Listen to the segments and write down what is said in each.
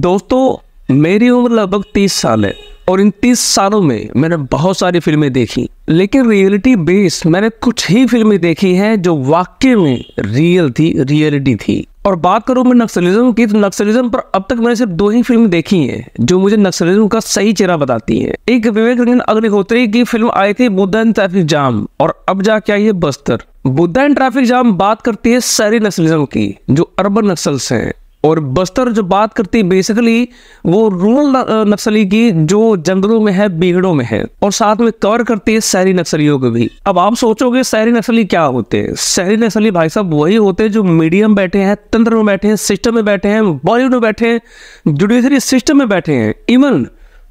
दोस्तों मेरी उम्र लगभग तीस साल है और इन तीस सालों में मैंने बहुत सारी फिल्में देखी लेकिन रियलिटी बेस मैंने कुछ ही फिल्में देखी हैं जो वाक्य में रियल थी रियलिटी थी और बात करूं मैं नक्सलिज्म की तो नक्सलिज्म पर अब तक मैंने सिर्फ दो ही फिल्म देखी हैं जो मुझे नक्सलिज्म का सही चेहरा बताती है एक विवेक रंजन अग्निहोत्री की फिल्म आई थी बुद्ध एंड ट्रैफिक जाम और अब जाके आई है Bastar Buddha and traffic jam बात करती है शहरी नक्सलिज्म की जो अरबन नक्सल्स हैं और बस्तर जो बात करती है बेसिकली वो रूरल नक्सली की जो जंगलों में है बीगड़ों में है और साथ में कवर करती है शहरी नक्सलियों को भी अब आप सोचोगे शहरी नक्सली क्या होते हैं शहरी नक्सली भाई साहब वही होते हैं जो मीडियम बैठे हैं तंत्र में बैठे हैं सिस्टम में बैठे हैं बॉलीवुड में बैठे हैं जुडिशरी सिस्टम में बैठे हैं इवन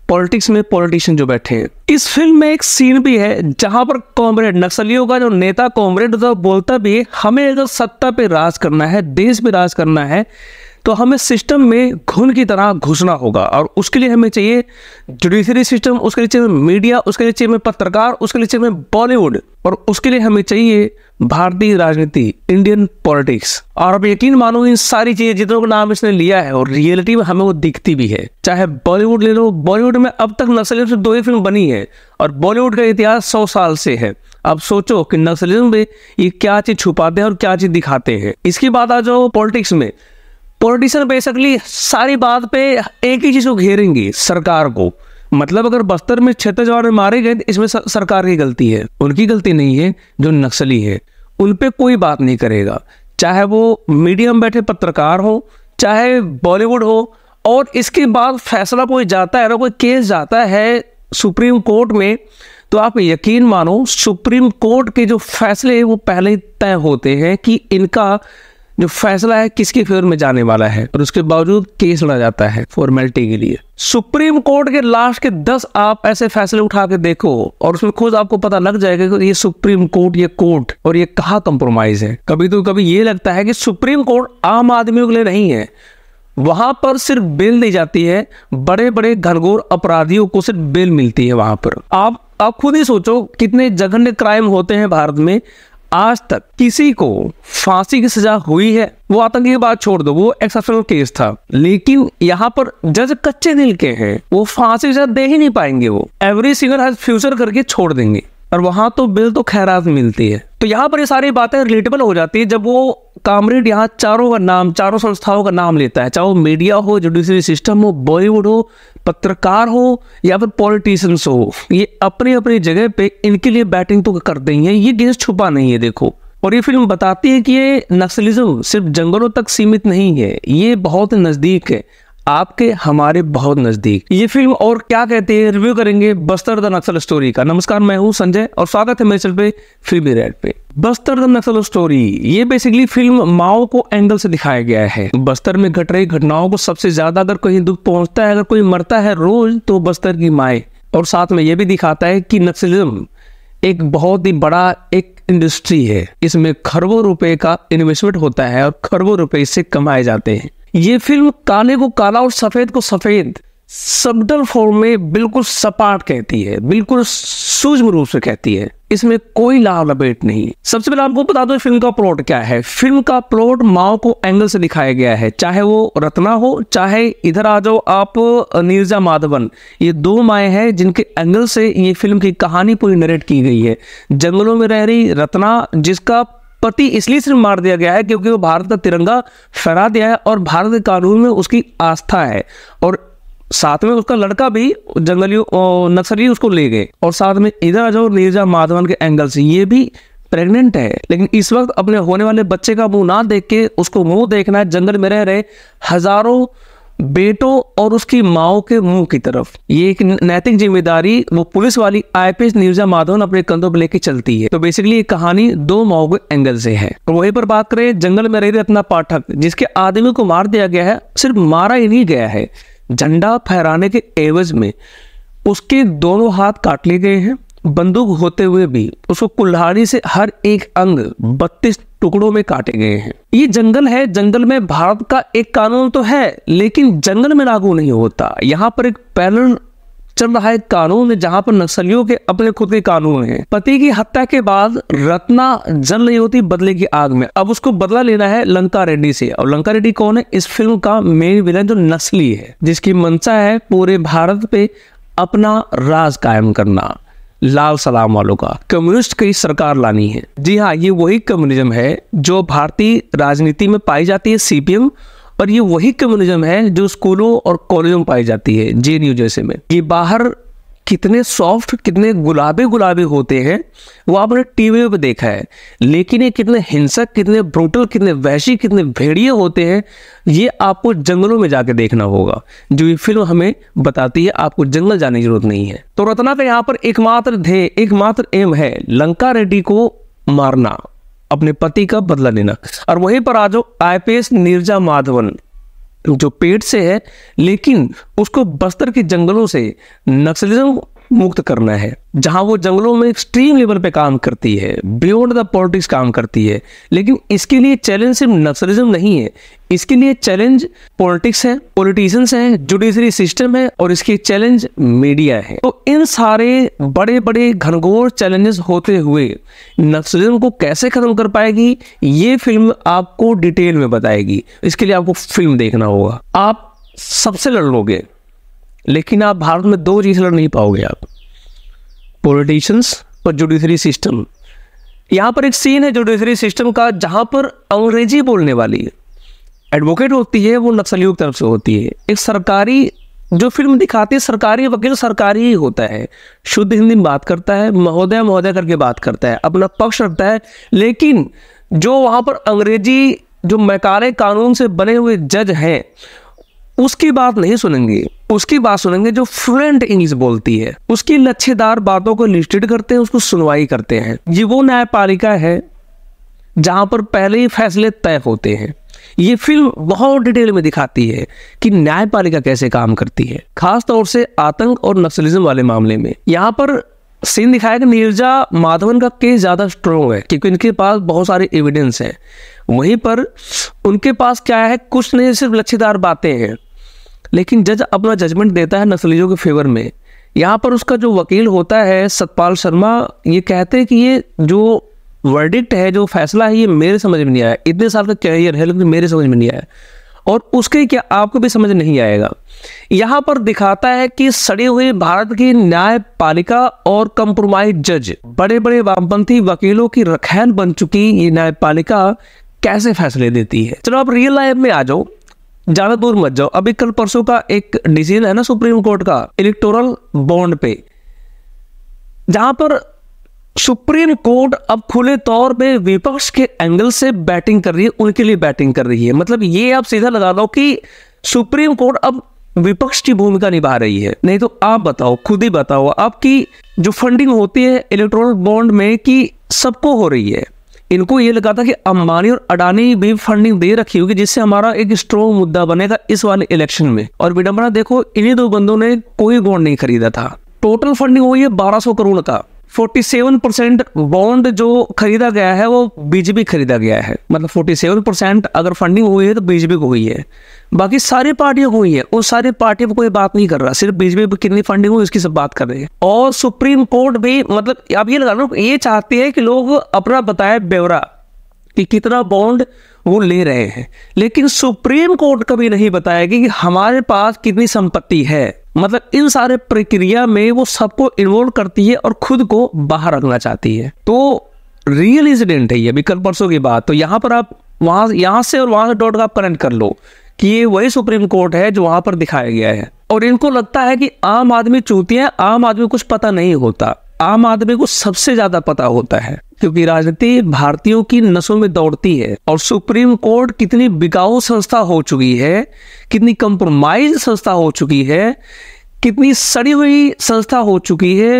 पॉलिटिक्स में पॉलिटिशियन जो बैठे हैं इस फिल्म में एक सीन भी है जहां पर कॉमरेड नक्सलियों का जो नेता कॉमरेड बोलता भी है हमें अगर सत्ता पे राज करना है देश पे राज करना है तो हमें सिस्टम में घुन की तरह घुसना होगा और उसके लिए हमें चाहिए जुडिशरी सिस्टम उसके लिए चाहिए मीडिया उसके लिए चाहिए पत्रकार उसके लिए चाहिए बॉलीवुड और उसके लिए हमें चाहिए भारतीय राजनीति इंडियन पॉलिटिक्स और आप यकीन मानो इन सारी चीजें जितनों का नाम इसने लिया है और रियलिटी में हमें वो दिखती भी है चाहे बॉलीवुड ले लो बॉलीवुड में अब तक नक्सलियों से दो ही फिल्म बनी है और बॉलीवुड का इतिहास सौ साल से है अब सोचो कि नक्सलिज्म में ये क्या चीज छुपाते हैं और क्या चीज दिखाते हैं इसके बाद आ जाओ पॉलिटिक्स में पॉलिटिशियन बेसिकली सारी बात पे एक ही चीज़ को घेरेंगे सरकार को मतलब अगर बस्तर में छत्तीस जवान मारे गए तो इसमें सरकार की गलती है उनकी गलती नहीं है जो नक्सली है उन पर कोई बात नहीं करेगा चाहे वो मीडियम बैठे पत्रकार हो चाहे बॉलीवुड हो और इसके बाद फैसला कोई जाता है ना कोई केस जाता है सुप्रीम कोर्ट में तो आप यकीन मानो सुप्रीम कोर्ट के जो फैसले वो पहले तय होते हैं कि इनका जो फैसला है किसके फेवर में जाने वाला है और उसके बावजूद केस लड़ा जाता है फॉर्मेलिटी के लिए सुप्रीम कोर्ट के लास्ट के दस आप ऐसे फैसले उठा के देखो और उसमें खुद आपको पता लग जाएगा कि ये सुप्रीम कोर्ट ये कोर्ट और ये कहा कंप्रोमाइज है कभी तो कभी ये लगता है कि सुप्रीम कोर्ट आम आदमियों के लिए नहीं है वहां पर सिर्फ बेल दी जाती है बड़े बड़े घनघोर अपराधियों को सिर्फ बेल मिलती है वहां पर आप आप खुद ही सोचो कितने जघन्य क्राइम होते हैं भारत में आज तक किसी को फांसी की सजा हुई है वो आतंकी बात छोड़ दो वो एक्सेप्शनल केस था लेकिन यहाँ पर जज कच्चे दिल के हैं वो फांसी की सजा दे ही नहीं पाएंगे वो एवरी सिंगर हैज फ्यूचर करके छोड़ देंगे और वहां तो बिल तो खैरात मिलती है तो यहाँ पर ये सारी बातें रिलेटेबल हो जाती है जब वो कामरेड यहाँ चारों का नाम चारों संस्थाओं का नाम लेता है चाहे वो मीडिया हो जुडिशरी सिस्टम हो बॉलीवुड हो पत्रकार हो या फिर पॉलिटिशियंस हो ये अपनी अपनी जगह पे इनके लिए बैटिंग तो करते ही ये गेंस छुपा नहीं है देखो और ये फिल्म बताती है कि ये नक्सलिज्म सिर्फ जंगलों तक सीमित नहीं है ये बहुत नज़दीक है आपके हमारे बहुत नजदीक ये फिल्म और क्या कहते हैं रिव्यू करेंगे बस्तर द नक्सल स्टोरी का नमस्कार मैं हूं संजय और स्वागत है मेरे चल पे फिल्मी रेड पे बस्तर द नक्सल स्टोरी ये बेसिकली फिल्म माओ को एंगल से दिखाया गया है बस्तर में घट रही घटनाओं को सबसे ज्यादा अगर कहीं दुख पहुंचता है अगर कोई मरता है रोज तो बस्तर की माए और साथ में ये भी दिखाता है कि नक्सलिज्म एक बहुत ही बड़ा एक इंडस्ट्री है इसमें खरबों रुपए का इन्वेस्टमेंट होता है और खरबों रुपए इससे कमाए जाते हैं ये फिल्म काले को काला और सफ़ेद को सफ़ेद सबडल फॉर्म में बिल्कुल सपाट कहती है बिल्कुल सूक्ष्म रूप से कहती है इसमें कोई लाभ लपेट नहीं सबसे पहले आपको बता दो फिल्म का प्लॉट क्या है फिल्म का प्लॉट माओ को एंगल से दिखाया गया है चाहे वो रत्ना हो चाहे इधर आ जाओ आप नीरजा माधवन ये दो माए हैं जिनके एंगल से ये फिल्म की कहानी पूरी नरेट की गई है जंगलों में रह रही रत्ना जिसका पति इसलिए सिर्फ मार दिया गया है क्योंकि वो भारत का तिरंगा फहरा दिया है और भारत के कानून में उसकी आस्था है और साथ में उसका लड़का भी जंगली नक्सली उसको ले गए और साथ में इधर जो नीरजा माधवन के एंगल से ये भी प्रेग्नेंट है लेकिन इस वक्त अपने होने वाले बच्चे का मुंह ना देख के उसको मुंह देखना है जंगल में रह रहे हजारों बेटों और उसकी माओ के मुंह की तरफ ये एक नैतिक जिम्मेदारी वो पुलिस वाली आईपीएस नीरजा माधवन अपने कंधों पर लेके चलती है तो बेसिकली ये कहानी दो माओ के एंगल से है और वहीं पर बात करें जंगल में रह रहे अपना पाठक जिसके आदमी को मार दिया गया है सिर्फ मारा ही नहीं गया है झंडा फहराने के एवज में उसके दोनों हाथ काट लिए गए हैं बंदूक होते हुए भी उसको कुल्हाड़ी से हर एक अंग बत्तीस टुकड़ों में काटे गए हैं ये जंगल है जंगल में भारत का एक कानून तो है लेकिन जंगल में लागू नहीं होता यहाँ पर एक पैनल चल रहा है कानून जहां पर नक्सलियों के अपने खुद के कानून हैं पति की हत्या के बाद रत्ना जल नहीं होती बदले की आग में अब उसको बदला लेना है लंका रेड्डी से और लंका रेड्डी कौन है इस फिल्म का मेन विलन जो नस्ली है जिसकी मंशा है पूरे भारत पे अपना राज कायम करना लाल सलाम वालों का कम्युनिस्ट की सरकार लानी है जी हाँ ये वही कम्युनिज्म है जो भारतीय राजनीति में पाई जाती है सीपीएम और ये वही कम्युनिज्म है जो स्कूलों और कॉलेजों में पाई जाती है जे जैसे में ये बाहर कितने सॉफ्ट कितने गुलाबी गुलाबी होते हैं वो आपने टीवी पे देखा है लेकिन ये कितने हिंसक कितने ब्रूटल कितने वैशी कितने भेड़िए होते हैं ये आपको जंगलों में जाके देखना होगा जो ये फिल्म हमें बताती है आपको जंगल जाने की जरूरत नहीं है तो रत्ना का यहाँ पर एकमात्र ध्येय एकमात्र एम है लंका रेड्डी को मारना अपने पति का बदला लेना और वहीं पर आ जाओ आईपीएस नीरजा माधवन जो पेड़ से है लेकिन उसको बस्तर के जंगलों से नक्सलिज्म मुक्त करना है जहां वो जंगलों में एक्सट्रीम लेवल पे काम करती है बियॉन्ड द पॉलिटिक्स काम करती है लेकिन इसके लिए चैलेंज सिर्फ नक्सलिज्म नहीं है इसके लिए चैलेंज पॉलिटिक्स है पॉलिटिशियंस हैं जुडिशरी सिस्टम है और इसके चैलेंज मीडिया है तो इन सारे बड़े बड़े घनघोर चैलेंजेस होते हुए नक्सलिज्म को कैसे खत्म कर पाएगी ये फिल्म आपको डिटेल में बताएगी इसके लिए आपको फिल्म देखना होगा आप सबसे लड़ लोगे लेकिन आप भारत में दो चीज़ लड़ नहीं पाओगे आप पॉलिटिशियंस और जुडिशरी सिस्टम यहाँ पर एक सीन है जुडिशरी सिस्टम का जहाँ पर अंग्रेजी बोलने वाली एडवोकेट होती है वो नक्सलियों की तरफ से होती है एक सरकारी जो फिल्म दिखाती है सरकारी वकील सरकारी ही होता है शुद्ध हिंदी में बात करता है महोदय महोदय करके बात करता है अपना पक्ष रखता है लेकिन जो वहाँ पर अंग्रेजी जो मैकारे कानून से बने हुए जज हैं उसकी बात नहीं सुनेंगे उसकी बात सुनेंगे जो फ्लुएंट इंग्लिश बोलती है उसकी लच्छेदार बातों को लिस्टेड करते हैं उसको सुनवाई करते हैं ये वो न्यायपालिका है जहां पर पहले ही फैसले तय होते हैं ये फिल्म बहुत डिटेल में दिखाती है कि न्यायपालिका कैसे काम करती है खासतौर से आतंक और नक्सलिज्म वाले मामले में यहाँ पर सीन दिखाया कि नीरजा माधवन का केस ज्यादा स्ट्रॉन्ग है क्योंकि इनके पास बहुत सारे एविडेंस हैं वहीं पर उनके पास क्या है कुछ नहीं सिर्फ लच्छेदार बातें हैं लेकिन जज अपना जजमेंट देता है नस्लियों के फेवर में यहाँ पर उसका जो वकील होता है सतपाल शर्मा ये कहते हैं कि ये जो वर्डिक्ट है जो फैसला है ये मेरे समझ में नहीं आया इतने साल का कैरियर है लेकिन मेरे समझ में नहीं आया और उसके क्या आपको भी समझ नहीं आएगा यहाँ पर दिखाता है कि सड़े हुए भारत की न्यायपालिका और कंप्रोमाइज जज बड़े बड़े वामपंथी वकीलों की रखैन बन चुकी ये न्यायपालिका कैसे फैसले देती है चलो आप रियल लाइफ में आ जाओ ज्यादा दूर मत जाओ अभी कल परसों का एक डिसीजन है ना सुप्रीम कोर्ट का इलेक्टोरल बॉन्ड पे जहां पर सुप्रीम कोर्ट अब खुले तौर पे विपक्ष के एंगल से बैटिंग कर रही है उनके लिए बैटिंग कर रही है मतलब ये आप सीधा लगा दो कि सुप्रीम कोर्ट अब विपक्ष की भूमिका निभा रही है नहीं तो आप बताओ खुद ही बताओ आपकी जो फंडिंग होती है इलेक्ट्रॉनिक बॉन्ड में कि सबको हो रही है इनको ये लगा था कि अंबानी और अडानी भी फंडिंग दे रखी होगी जिससे हमारा एक स्ट्रॉन्ग मुद्दा बनेगा इस वाले इलेक्शन में और विडम्बना देखो इन्हीं दो बंदों ने कोई बॉन्ड नहीं खरीदा था टोटल फंडिंग हुई है बारह करोड़ का 47 परसेंट बॉन्ड जो खरीदा गया है वो बीजेपी खरीदा गया है मतलब 47 परसेंट अगर फंडिंग हुई है तो बीजेपी को हुई है बाकी सारी पार्टियों को हुई है उस सारी पार्टियों पर कोई बात नहीं कर रहा सिर्फ बीजेपी पर कितनी फंडिंग हुई उसकी सब बात कर रहे हैं और सुप्रीम कोर्ट भी मतलब आप ये लगा लो ये चाहती है कि लोग अपना बताए ब्यौरा कि कितना बॉन्ड वो ले रहे हैं लेकिन सुप्रीम कोर्ट कभी नहीं बताएगी कि हमारे पास कितनी संपत्ति है मतलब इन सारे प्रक्रिया में वो सबको इन्वॉल्व करती है और खुद को बाहर रखना चाहती है तो रियल इंसिडेंट है ये अभी कल परसों की बात तो यहाँ पर आप वहां यहाँ से और वहां से डॉट का आप कनेक्ट कर लो कि ये वही सुप्रीम कोर्ट है जो वहां पर दिखाया गया है और इनको लगता है कि आम आदमी चूती है आम आदमी कुछ पता नहीं होता आम आदमी को सबसे ज्यादा पता होता है क्योंकि राजनीति भारतीयों की नसों में दौड़ती है और सुप्रीम कोर्ट कितनी बिकाऊ संस्था हो चुकी है कितनी कंप्रोमाइज संस्था हो चुकी है कितनी सड़ी हुई संस्था हो चुकी है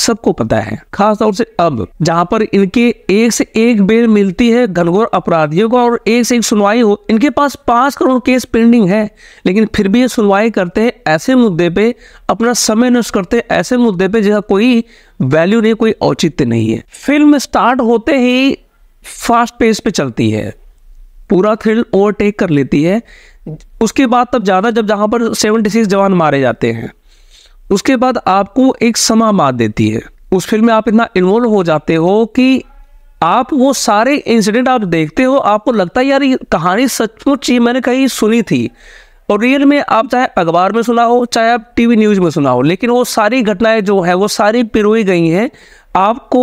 सबको पता है खासतौर से अब जहां पर इनके एक से एक बेल मिलती है घनघोर अपराधियों को और एक से एक सुनवाई हो इनके पास पांच करोड़ केस पेंडिंग है लेकिन फिर भी ये सुनवाई करते हैं ऐसे मुद्दे पे अपना समय नष्ट करते हैं ऐसे मुद्दे पे जिसका कोई वैल्यू नहीं कोई औचित्य नहीं है फिल्म स्टार्ट होते ही फास्ट पेस पे चलती है पूरा थ्रिल ओवरटेक कर लेती है उसके बाद तब ज़्यादा जब जहां पर सेवेंटी सिक्स जवान मारे जाते हैं उसके बाद आपको एक समा मार देती है उस फिल्म में आप इतना इन्वॉल्व हो जाते हो कि आप वो सारे इंसिडेंट आप देखते हो आपको लगता है यार ये कहानी सचमुच ये मैंने कहीं सुनी थी और रियल में आप चाहे अखबार में सुना हो चाहे आप टीवी न्यूज़ में सुना हो लेकिन वो सारी घटनाएं जो है वो सारी पिरोई गई हैं आपको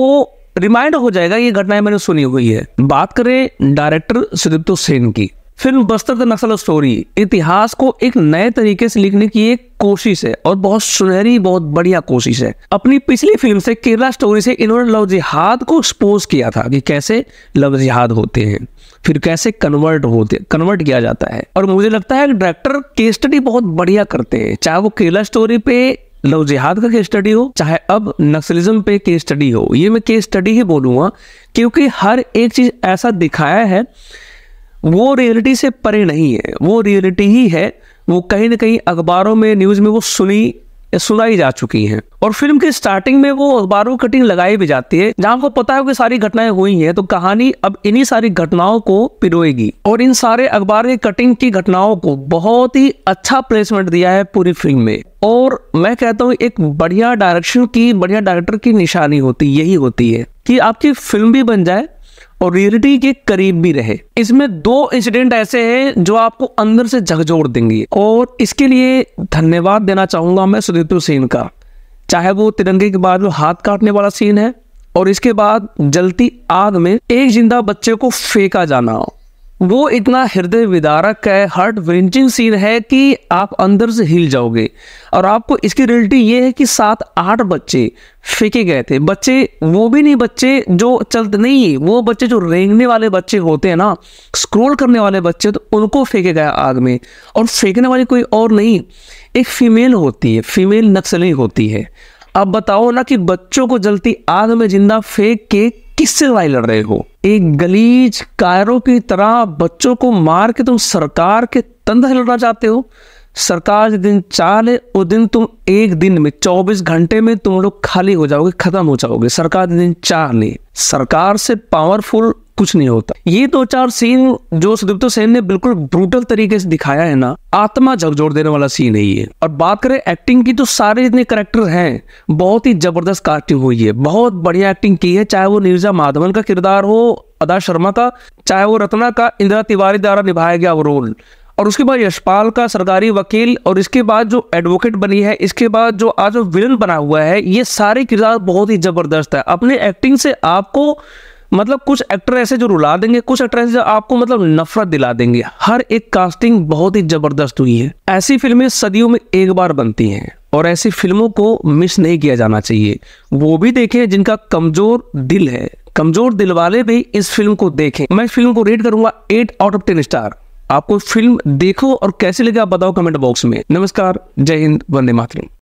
रिमाइंड हो जाएगा ये घटनाएं मैंने सुनी हुई है बात करें डायरेक्टर सुदीप्तो सेन की film Bastar the Naxal story इतिहास को एक नए तरीके से लिखने की एक कोशिश है और बहुत सुनहरी बहुत बढ़िया कोशिश है अपनी पिछली फिल्म से केरला स्टोरी से इन्होंने लव जिहाद को एक्सपोज किया था कि कैसे लव जिहाद होते हैं फिर कैसे कन्वर्ट होते कन्वर्ट किया जाता है और मुझे लगता है डायरेक्टर के स्टडी बहुत बढ़िया करते हैं चाहे वो केरला स्टोरी पे लव जिहाद का केस स्टडी हो चाहे अब नक्सलिज्म पे केस स्टडी हो ये मैं केस स्टडी ही बोलूँगा क्योंकि हर एक चीज़ ऐसा दिखाया है वो रियलिटी से परे नहीं है वो रियलिटी ही है वो कहीं ना कहीं अखबारों में न्यूज़ में वो सुनी सुनाई जा चुकी हैं और फिल्म के स्टार्टिंग में वो अखबारों की कटिंग लगाई भी जाती है जहां को पता है कि सारी घटनाएं हुई हैं तो कहानी अब इन्हीं सारी घटनाओं को पिरोएगी और इन सारे अखबार की कटिंग की घटनाओं को बहुत ही अच्छा प्लेसमेंट दिया है पूरी फिल्म में और मैं कहता हूँ एक बढ़िया डायरेक्शन की बढ़िया डायरेक्टर की निशानी होती यही होती है कि आपकी फिल्म भी बन जाए और रियलिटी के करीब भी रहे इसमें दो इंसिडेंट ऐसे हैं जो आपको अंदर से झकझोर देंगे और इसके लिए धन्यवाद देना चाहूंगा मैं सुदीप्तो सेन का चाहे वो तिरंगे के बाद हाथ काटने वाला सीन है और इसके बाद जलती आग में एक जिंदा बच्चे को फेंका जाना वो इतना हृदय विदारक है हार्ट वेंचिंग सीन है कि आप अंदर से हिल जाओगे और आपको इसकी रियलिटी ये है कि सात आठ बच्चे फेंके गए थे बच्चे वो भी नहीं बच्चे जो चलते नहीं वो बच्चे जो रेंगने वाले बच्चे होते हैं ना स्क्रोल करने वाले बच्चे तो उनको फेंके गया आग में और फेंकने वाली कोई और नहीं एक फीमेल होती है फीमेल नक्सली होती है अब बताओ ना कि बच्चों को जलती आग में जिंदा फेंक के किससे लड़ाई लड़ रहे हो एक गलीज कायरों की तरह बच्चों को मार के तुम सरकार के तंद लड़ना चाहते हो सरकार जिस दिन चाह ले उस दिन तुम एक दिन में 24 घंटे में तुम लोग खाली हो जाओगे खत्म हो जाओगे सरकार जिस दिन चाह ले सरकार से पावरफुल कुछ नहीं होता ये दो चार सीन जो सुदीप्त सेन ने बिल्कुल ब्रूटल तरीके से दिखाया है ना आत्मा झकझोर देने वाला सीन है ये और बात करें एक्टिंग की तो सारे जितने करेक्टर हैं बहुत ही जबरदस्त कास्टिंग हुई है बहुत बढ़िया एक्टिंग की है चाहे वो नीरजा माधवन का किरदार हो अदा शर्मा का चाहे वो रत्ना का इंदिरा तिवारी द्वारा निभाया गया वो रोल और उसके बाद यशपाल का सरकारी वकील और इसके बाद जो एडवोकेट बनी है इसके बाद जो आज विलन बना हुआ है ये सारे किरदार बहुत ही जबरदस्त है अपने एक्टिंग से आपको मतलब कुछ एक्टर ऐसे जो रुला देंगे कुछ एक्टर ऐसे आपको मतलब नफरत दिला देंगे हर एक कास्टिंग बहुत ही जबरदस्त हुई है ऐसी फिल्में सदियों में एक बार बनती हैं और ऐसी फिल्मों को मिस नहीं किया जाना चाहिए वो भी देखें जिनका कमजोर दिल है कमजोर दिल वाले भी इस फिल्म को देखें मैं इस फिल्म को रेट करूंगा eight out of ten star आपको फिल्म देखो और कैसे लगे आप बताओ कमेंट बॉक्स में नमस्कार जय हिंद वंदे मातरम